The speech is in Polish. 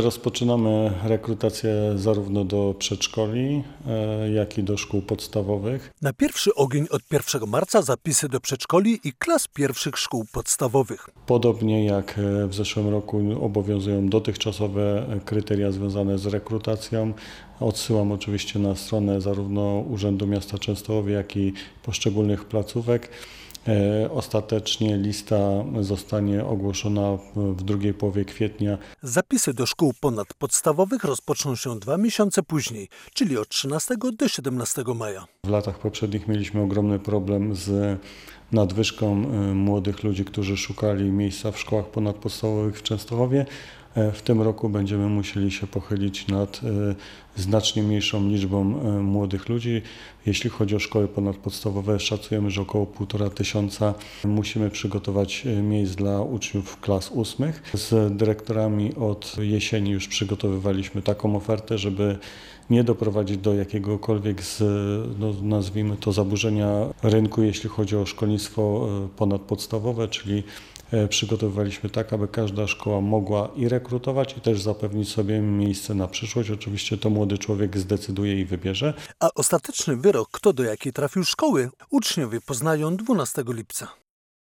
Rozpoczynamy rekrutację zarówno do przedszkoli, e, jak i do szkół podstawowych. Na pierwszy ogień od 1 marca zapisy do przedszkoli i klas pierwszych szkół podstawowych. Podobnie jak e, w zeszłym roku obowiązują dotychczasowe kryteria związane z rekrutacją. Odsyłam oczywiście na stronę zarówno Urzędu Miasta Częstochowy, jak i poszczególnych placówek. E, ostatecznie lista zostanie ogłoszona w drugiej połowie kwietnia. Zapisy do szkół ponadpodstawowych rozpoczną się dwa miesiące później, czyli od 13 do 17 maja. W latach poprzednich mieliśmy ogromny problem z nadwyżką e, młodych ludzi, którzy szukali miejsca w szkołach ponadpodstawowych w Częstochowie. E, w tym roku będziemy musieli się pochylić nad e, znacznie mniejszą liczbą e, młodych ludzi. Jeśli chodzi o szkoły ponadpodstawowe, szacujemy, że około 1,5 tysiąca musimy przygotować miejsc dla uczniów klas ósmych. Z dyrektorami od jesieni już przygotowywaliśmy taką ofertę, żeby nie doprowadzić do jakiegokolwiek, z, no, nazwijmy to, zaburzenia rynku, jeśli chodzi o szkolnictwo ponadpodstawowe, czyli przygotowywaliśmy tak, aby każda szkoła mogła i rekrutować, rekrutować i też zapewnić sobie miejsce na przyszłość. Oczywiście to młody człowiek zdecyduje i wybierze. A ostateczny wyrok, kto do jakiej trafił szkoły, uczniowie poznają 12 lipca.